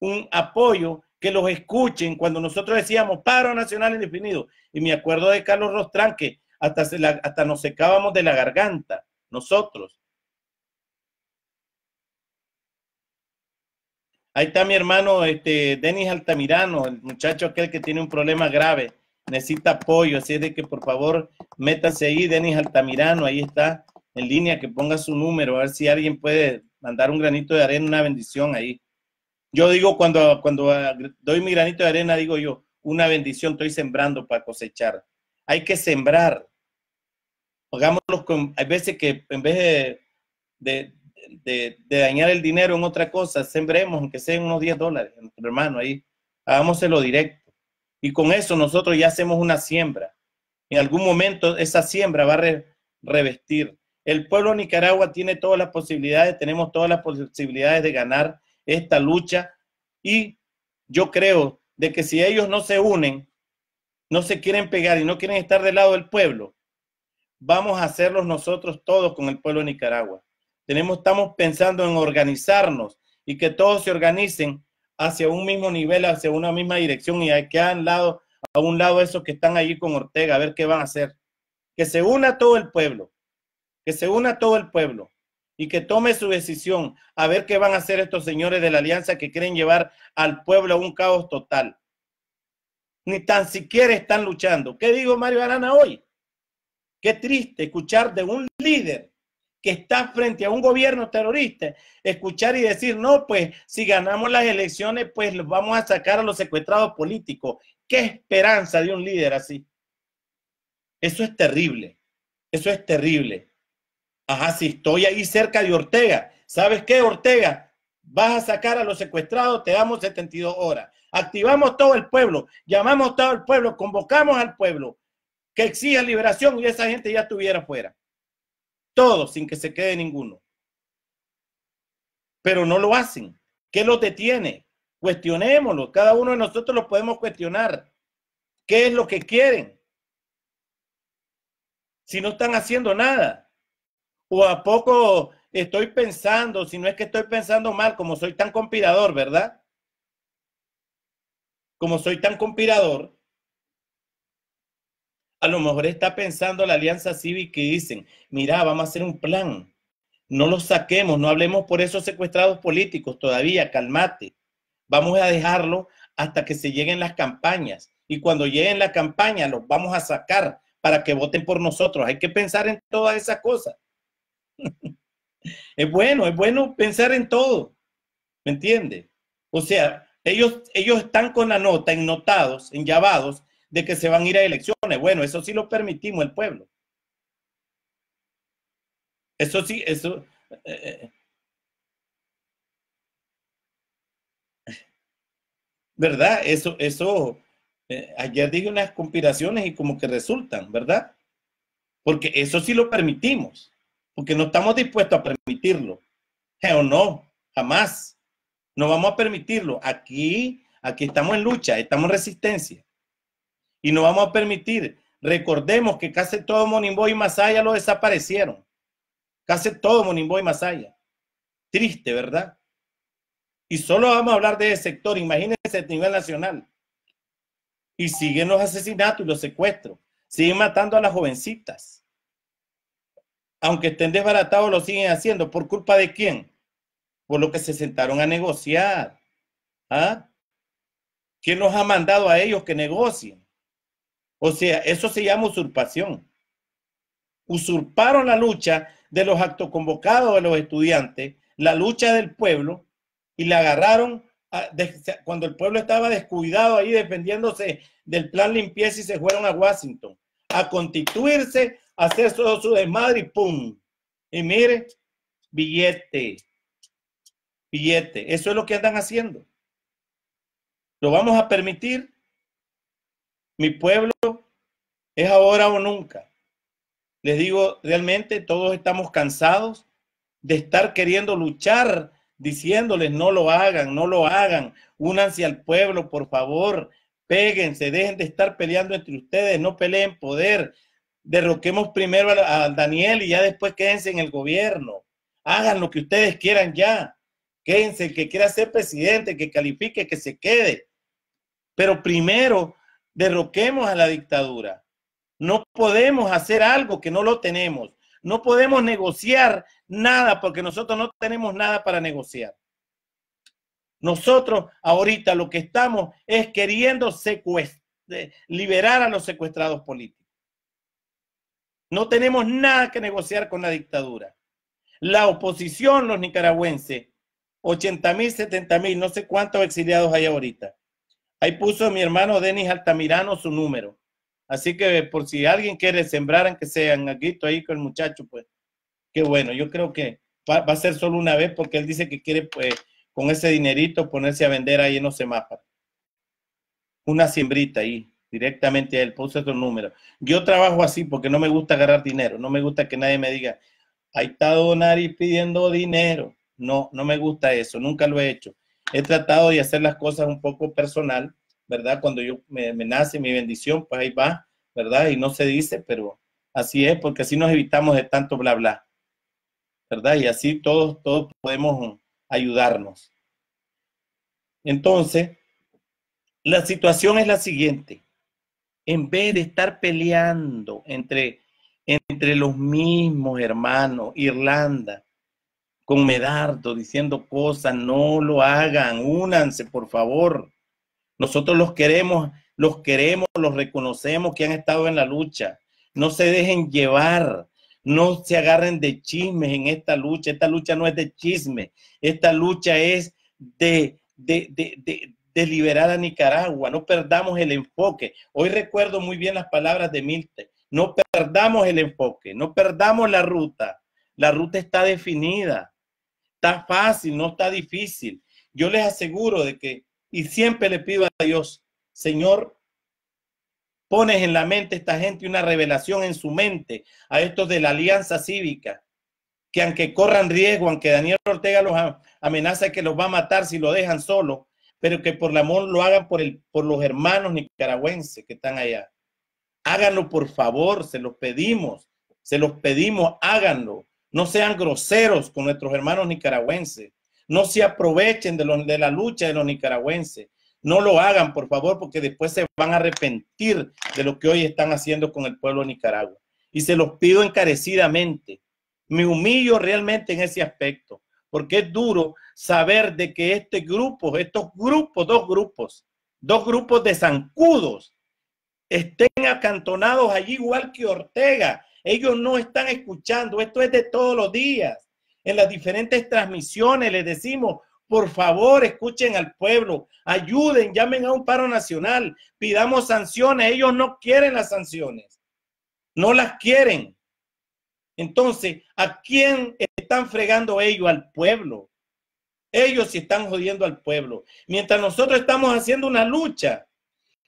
un apoyo que los escuchen cuando nosotros decíamos paro nacional indefinido. Y me acuerdo de Carlos Rostrán que hasta, hasta nos secábamos de la garganta, nosotros. Ahí está mi hermano este, Denis Altamirano, el muchacho aquel que tiene un problema grave, necesita apoyo, así es de que por favor métase ahí, Denis Altamirano, ahí está en línea, que ponga su número, a ver si alguien puede mandar un granito de arena, una bendición ahí. Yo digo cuando, cuando ah, doy mi granito de arena, digo yo, una bendición estoy sembrando para cosechar. Hay que sembrar. Hagámoslo con, hay veces que en vez de, dañar el dinero en otra cosa, sembremos, aunque sea unos 10 dólares, hermano ahí, hagámoselo directo. Y con eso nosotros ya hacemos una siembra. En algún momento esa siembra va a revestir. El pueblo de Nicaragua tiene todas las posibilidades, tenemos todas las posibilidades de ganar esta lucha y yo creo de que si ellos no se unen, no se quieren pegar y no quieren estar del lado del pueblo, vamos a hacerlos nosotros todos con el pueblo de Nicaragua. Tenemos, estamos pensando en organizarnos y que todos se organicen hacia un mismo nivel, hacia una misma dirección y hay que hagan lado, a un lado esos que están allí con Ortega, a ver qué van a hacer. Que se una todo el pueblo, que se una todo el pueblo y que tome su decisión a ver qué van a hacer estos señores de la alianza que quieren llevar al pueblo a un caos total. Ni tan siquiera están luchando. ¿Qué digo Mario Arana hoy? Qué triste escuchar de un líder que está frente a un gobierno terrorista, escuchar y decir, no, pues si ganamos las elecciones, pues vamos a sacar a los secuestrados políticos. ¿Qué esperanza de un líder así? Eso es terrible, eso es terrible. Ajá, si estoy ahí cerca de Ortega, ¿sabes qué, Ortega? Vas a sacar a los secuestrados, te damos 72 horas. Activamos todo el pueblo, llamamos todo el pueblo, convocamos al pueblo que exija liberación y esa gente ya estuviera fuera. Todos, sin que se quede ninguno. Pero no lo hacen. ¿Qué los detiene? Cuestionémoslo. Cada uno de nosotros lo podemos cuestionar. ¿Qué es lo que quieren? Si no están haciendo nada. ¿O a poco estoy pensando, si no es que estoy pensando mal, como soy tan conspirador, ¿verdad? Como soy tan conspirador, a lo mejor está pensando la Alianza Cívica que dicen, mira, vamos a hacer un plan, no los saquemos, no hablemos por esos secuestrados políticos todavía, calmate, vamos a dejarlo hasta que se lleguen las campañas y cuando lleguen las campañas los vamos a sacar para que voten por nosotros. Hay que pensar en todas esas cosas. es bueno, es bueno pensar en todo, ¿me entiende? O sea, ellos, ellos están con la nota, ennotados, enllavados, de que se van a ir a elecciones. Bueno, eso sí lo permitimos el pueblo. Eso sí, eso... Eh, eh. ¿Verdad? Eso, eso, eh, ayer dije unas conspiraciones y como que resultan, ¿verdad? Porque eso sí lo permitimos porque no estamos dispuestos a permitirlo. O no, jamás. No vamos a permitirlo. Aquí, aquí estamos en lucha, estamos en resistencia. Y no vamos a permitir. Recordemos que casi todo Monimbo y Masaya lo desaparecieron. Casi todo Monimbo y Masaya. Triste, ¿verdad? Y solo vamos a hablar de ese sector. Imagínense a nivel nacional. Y siguen los asesinatos y los secuestros. Siguen matando a las jovencitas aunque estén desbaratados, lo siguen haciendo. ¿Por culpa de quién? Por lo que se sentaron a negociar. ¿Ah? ¿Quién los ha mandado a ellos que negocien? O sea, eso se llama usurpación. Usurparon la lucha de los actos convocados de los estudiantes, la lucha del pueblo, y la agarraron cuando el pueblo estaba descuidado ahí defendiéndose del plan limpieza y se fueron a Washington a constituirse hacer su desmadre y ¡pum! Y mire, billete, billete. Eso es lo que andan haciendo. ¿Lo vamos a permitir? Mi pueblo es ahora o nunca. Les digo, realmente todos estamos cansados de estar queriendo luchar, diciéndoles no lo hagan, no lo hagan, únanse al pueblo, por favor, péguense, dejen de estar peleando entre ustedes, no peleen poder, derroquemos primero a Daniel y ya después quédense en el gobierno. Hagan lo que ustedes quieran ya. Quédense, el que quiera ser presidente, que califique, que se quede. Pero primero derroquemos a la dictadura. No podemos hacer algo que no lo tenemos. No podemos negociar nada porque nosotros no tenemos nada para negociar. Nosotros ahorita lo que estamos es queriendo eh, liberar a los secuestrados políticos. No tenemos nada que negociar con la dictadura. La oposición, los nicaragüenses, 80 mil, 70 mil, no sé cuántos exiliados hay ahorita. Ahí puso mi hermano Denis Altamirano su número. Así que por si alguien quiere sembrar, que sean aquí, ahí con el muchacho, pues qué bueno. Yo creo que va, a ser solo una vez porque él dice que quiere pues, con ese dinerito ponerse a vender ahí en los semáforos. Una siembrita ahí directamente a él, puse otro número. Yo trabajo así porque no me gusta agarrar dinero, no me gusta que nadie me diga, ahí está Donari pidiendo dinero. No, no me gusta eso, nunca lo he hecho. He tratado de hacer las cosas un poco personal, ¿verdad? Cuando yo me, me nace mi bendición, pues ahí va, ¿verdad? Y no se dice, pero así es, porque así nos evitamos de tanto bla bla, ¿verdad? Y así todos, todos podemos ayudarnos. Entonces, la situación es la siguiente en vez de estar peleando entre, entre los mismos hermanos, Irlanda, con Medardo, diciendo cosas, no lo hagan, únanse, por favor. Nosotros los queremos, los queremos, los reconocemos que han estado en la lucha. No se dejen llevar, no se agarren de chismes en esta lucha. Esta lucha no es de chisme, esta lucha es de, de, de a Nicaragua, no perdamos el enfoque. Hoy recuerdo muy bien las palabras de Milte, no perdamos el enfoque, no perdamos la ruta. La ruta está definida, está fácil, no está difícil. Yo les aseguro de que, y siempre le pido a Dios, Señor, pones en la mente a esta gente una revelación en su mente a estos de la Alianza Cívica, que aunque corran riesgo, aunque Daniel Ortega los amenaza que los va a matar si lo dejan solo, pero que por el amor lo hagan por, el, por los hermanos nicaragüenses que están allá. Háganlo por favor, se los pedimos, se los pedimos, háganlo. No sean groseros con nuestros hermanos nicaragüenses. No se aprovechen de, de la lucha de los nicaragüenses. No lo hagan, por favor, porque después se van a arrepentir de lo que hoy están haciendo con el pueblo de Nicaragua. Y se los pido encarecidamente. Me humillo realmente en ese aspecto porque es duro saber de que este grupo, estos grupos, dos grupos, dos grupos de zancudos, estén acantonados allí igual que Ortega. Ellos no están escuchando, esto es de todos los días. En las diferentes transmisiones les decimos, por favor, escuchen al pueblo, ayuden, llamen a un paro nacional, pidamos sanciones. Ellos no quieren las sanciones, no las quieren. Entonces, ¿a quién están fregando ellos? Al pueblo. Ellos sí están jodiendo al pueblo. Mientras nosotros estamos haciendo una lucha,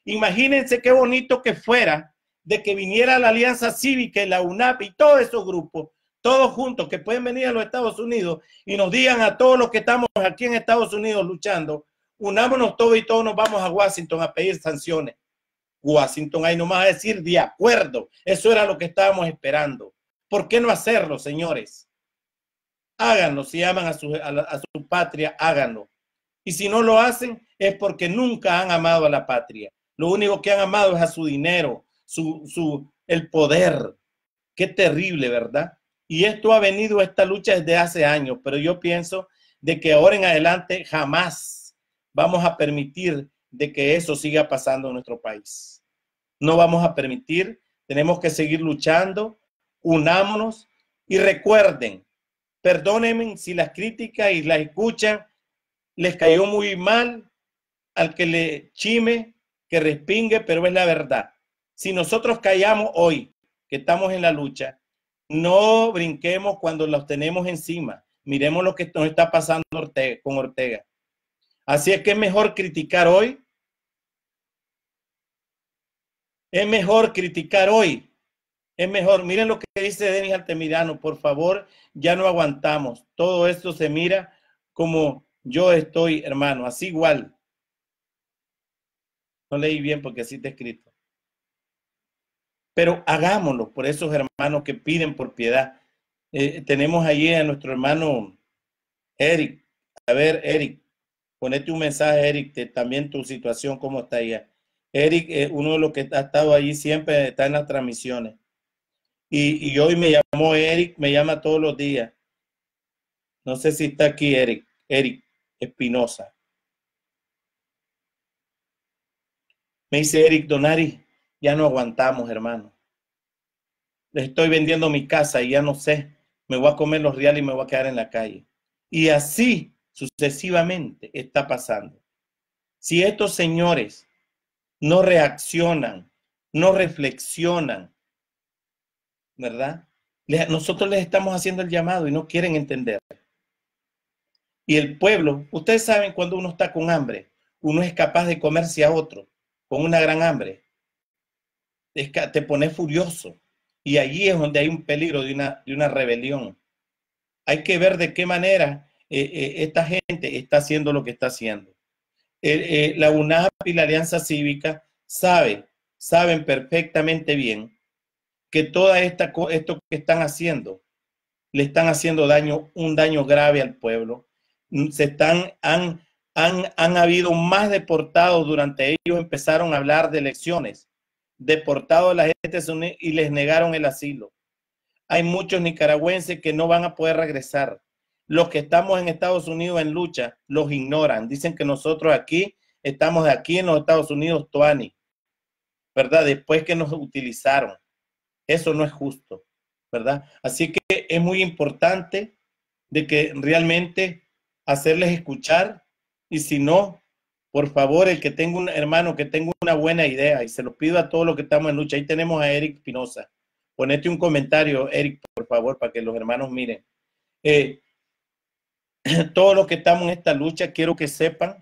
imagínense qué bonito que fuera de que viniera la Alianza Cívica y la UNAP y todos esos grupos, todos juntos, que pueden venir a los Estados Unidos y nos digan a todos los que estamos aquí en Estados Unidos luchando, unámonos todos y todos nos vamos a Washington a pedir sanciones. Washington ahí nomás a decir de acuerdo. Eso era lo que estábamos esperando. ¿Por qué no hacerlo, señores? Háganlo, si aman a su, patria, háganlo. Y si no lo hacen, es porque nunca han amado a la patria. Lo único que han amado es a su dinero, su, su, el poder. Qué terrible, ¿verdad? Y esto ha venido, esta lucha desde hace años, pero yo pienso de que ahora en adelante jamás vamos a permitir de que eso siga pasando en nuestro país. No vamos a permitir, tenemos que seguir luchando unámonos y recuerden, perdónenme si las críticas y las escuchan les cayó muy mal al que le chime, que respingue, pero es la verdad. Si nosotros callamos hoy, que estamos en la lucha, no brinquemos cuando los tenemos encima. Miremos lo que nos está pasando con Ortega. Así es que es mejor criticar hoy. Es mejor criticar hoy es mejor. Miren lo que dice Denis Altemirano, por favor, ya no aguantamos. Todo esto se mira como yo estoy, hermano, así igual. No leí bien porque así está escrito. Pero hagámoslo por esos hermanos que piden por piedad. Eh, tenemos allí a nuestro hermano Eric. A ver, Eric, ponete un mensaje, Eric, también tu situación, cómo está allá. Eric, eh, uno de los que ha estado allí siempre está en las transmisiones. Y, hoy me llamó Eric, me llama todos los días. No sé si está aquí Eric, Eric Espinosa. Me dice Eric Donari, ya no aguantamos, hermano. Les estoy vendiendo mi casa y ya no sé. Me voy a comer los reales y me voy a quedar en la calle. Y así sucesivamente está pasando. Si estos señores no reaccionan, no reflexionan, ¿verdad? nosotros les estamos haciendo el llamado y no quieren entender. Y el pueblo, ustedes saben cuando uno está con hambre, uno es capaz de comerse a otro con una gran hambre. Es te pones furioso. Y allí es donde hay un peligro de una, de una rebelión. Hay que ver de qué manera eh, eh, esta gente está haciendo lo que está haciendo. Eh, la UNAP y la Alianza Cívica saben perfectamente bien que toda esta esto que están haciendo le están haciendo daño, un daño grave al pueblo. Mm, se están, han, han, habido más deportados durante ellos, empezaron a hablar de elecciones. Deportados a la gente y les negaron el asilo. Hay muchos nicaragüenses que no van a poder regresar. Los que estamos en Estados Unidos en lucha los ignoran. Dicen que nosotros aquí estamos aquí en los Estados Unidos, Toani ¿verdad? Después que nos utilizaron. Eso no es justo, ¿verdad? Así que es muy importante de que realmente hacerles escuchar y si no, por favor, el que tenga un hermano, que tenga una buena idea y se lo pido a todos los que estamos en lucha. Ahí tenemos a Eric Pinoza. Ponete un comentario, Eric, por favor, para que los hermanos miren. Eh, todos los que estamos en esta lucha, quiero que sepan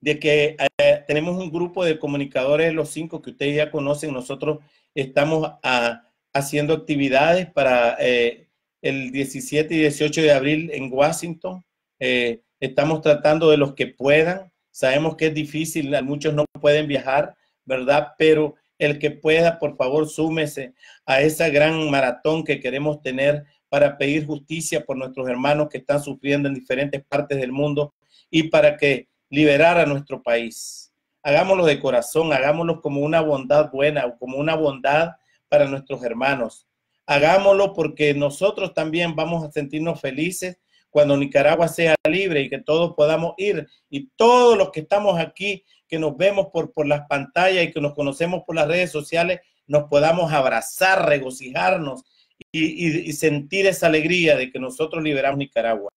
de que eh, tenemos un grupo de comunicadores, los cinco que ustedes ya conocen, nosotros estamos ah, haciendo actividades para eh, el 17 y 18 de abril en Washington. Eh, estamos tratando de los que puedan. Sabemos que es difícil, muchos no pueden viajar, ¿verdad? Pero el que pueda, por favor, súmese a esa gran maratón que queremos tener para pedir justicia por nuestros hermanos que están sufriendo en diferentes partes del mundo y para que liberar a nuestro país. Hagámoslo de corazón, hagámoslo como una bondad buena, como una bondad para nuestros hermanos. Hagámoslo porque nosotros también vamos a sentirnos felices cuando Nicaragua sea libre y que todos podamos ir y todos los que estamos aquí, que nos vemos por, por las pantallas y que nos conocemos por las redes sociales, nos podamos abrazar, regocijarnos y, y sentir esa alegría de que nosotros liberamos Nicaragua.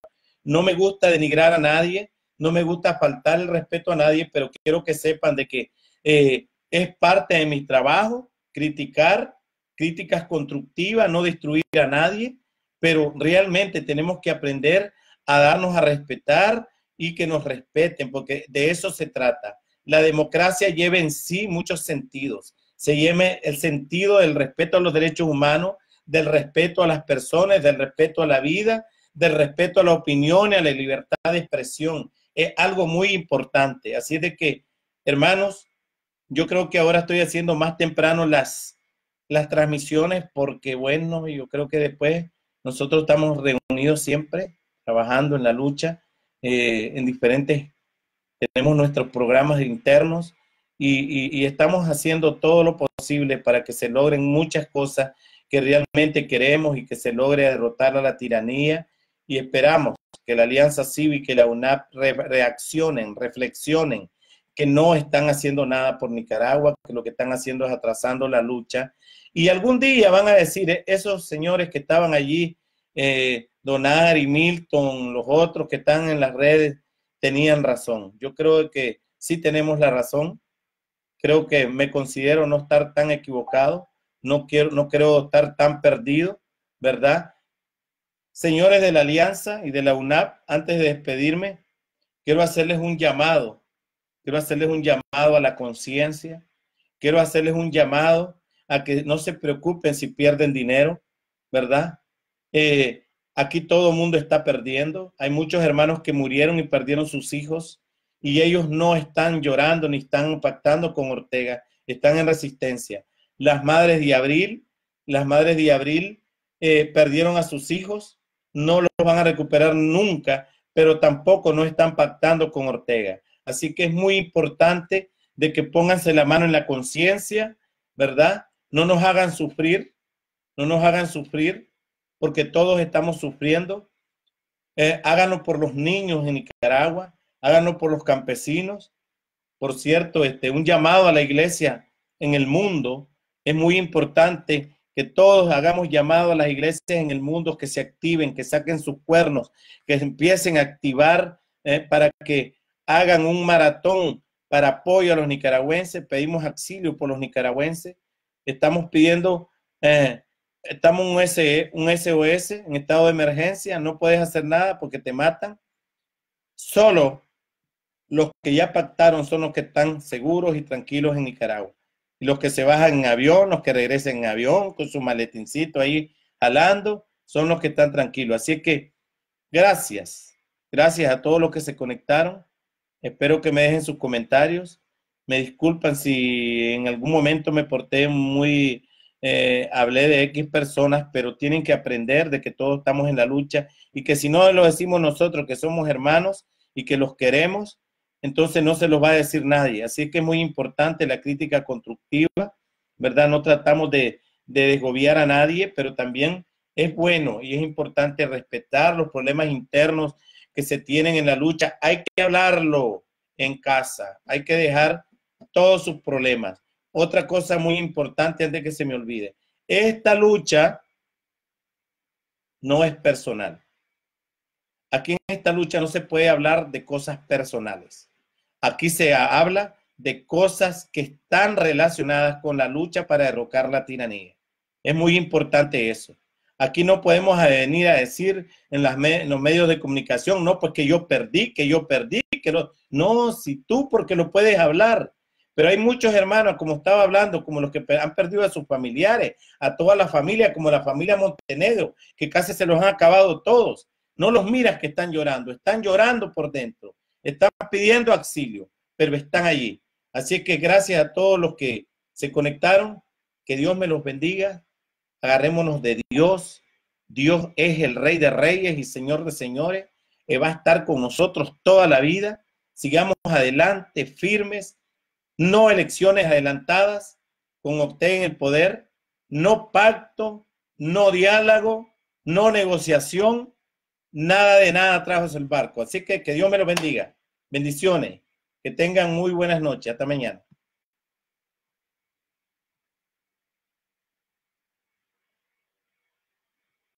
No me gusta denigrar a nadie, no me gusta faltar el respeto a nadie, pero quiero que sepan de que eh, es parte de mi trabajo criticar, críticas constructivas, no destruir a nadie, pero realmente tenemos que aprender a darnos a respetar y que nos respeten, porque de eso se trata. La democracia lleva en sí muchos sentidos. Se lleva el sentido del respeto a los derechos humanos, del respeto a las personas, del respeto a la vida, del respeto a la opinión y a la libertad de expresión es algo muy importante. Así de que, hermanos, yo creo que ahora estoy haciendo más temprano las, las transmisiones porque, bueno, yo creo que después nosotros estamos reunidos siempre, trabajando en la lucha, eh, en diferentes, tenemos nuestros programas internos y estamos haciendo todo lo posible para que se logren muchas cosas que realmente queremos y que se logre derrotar a la tiranía y esperamos que la Alianza Cívica y la UNAP reaccionen, reflexionen, que no están haciendo nada por Nicaragua, que lo que están haciendo es atrasando la lucha. Y algún día van a decir, eh, esos señores que estaban allí, eh, Donar y Milton, los otros que están en las redes, tenían razón. Yo creo que sí tenemos la razón. Creo que me considero no estar tan equivocado, no, quiero, no creo estar tan perdido, ¿verdad? Señores de la Alianza y de la UNAP, antes de despedirme, quiero hacerles un llamado. Quiero hacerles un llamado a la conciencia. Quiero hacerles un llamado a que no se preocupen si pierden dinero, ¿verdad? Eh, aquí todo el mundo está perdiendo. Hay muchos hermanos que murieron y perdieron sus hijos y ellos no están llorando ni están pactando con Ortega, están en resistencia. Las madres de abril, las madres de abril eh, perdieron a sus hijos no los van a recuperar nunca, pero tampoco no están pactando con Ortega. Así que es muy importante de que pónganse la mano en la conciencia, ¿verdad? No nos hagan sufrir, no nos hagan sufrir, porque todos estamos sufriendo. Eh, háganlo por los niños en Nicaragua, háganlo por los campesinos. Por cierto, este, un llamado a la iglesia en el mundo es muy importante que todos hagamos llamado a las iglesias en el mundo que se activen, que saquen sus cuernos, que empiecen a activar eh, para que hagan un maratón para apoyo a los nicaragüenses. Pedimos auxilio por los nicaragüenses. Estamos pidiendo, eh, estamos un, e, un SOS en estado de emergencia. No puedes hacer nada porque te matan. Solo los que ya pactaron son los que están seguros y tranquilos en Nicaragua los que se bajan en avión, los que regresen en avión con su maletincito ahí jalando, son los que están tranquilos. Así que gracias, gracias a todos los que se conectaron. Espero que me dejen sus comentarios. Me disculpan si en algún momento me porté muy, eh, hablé de X personas, pero tienen que aprender de que todos estamos en la lucha y que si no lo decimos nosotros, que somos hermanos y que los queremos, entonces no se los va a decir nadie. Así que es muy importante la crítica constructiva, ¿verdad? No tratamos de, de desgobiar a nadie, pero también es bueno y es importante respetar los problemas internos que se tienen en la lucha. Hay que hablarlo en casa, hay que dejar todos sus problemas. Otra cosa muy importante antes de que se me olvide, esta lucha no es personal. Aquí en esta lucha no se puede hablar de cosas personales. Aquí se habla de cosas que están relacionadas con la lucha para derrocar la tiranía. Es muy importante eso. Aquí no podemos eh, venir a decir en, las los medios de comunicación, no, porque pues yo perdí, que yo perdí, que no, si tú porque lo puedes hablar. Pero hay muchos hermanos, como estaba hablando, como los que han perdido a sus familiares, a toda la familia, como la familia Montenegro, que casi se los han acabado todos. No los miras que están llorando, están llorando por dentro están pidiendo auxilio, pero están allí. Así que gracias a todos los que se conectaron, que Dios me los bendiga, agarrémonos de Dios, Dios es el Rey de Reyes y Señor de Señores, que va a estar con nosotros toda la vida, sigamos adelante, firmes, no elecciones adelantadas, con usted el poder, no pacto, no diálogo, no negociación, nada de nada trajo el barco. Así que que Dios me lo bendiga. Bendiciones. Que tengan muy buenas noches. Hasta mañana.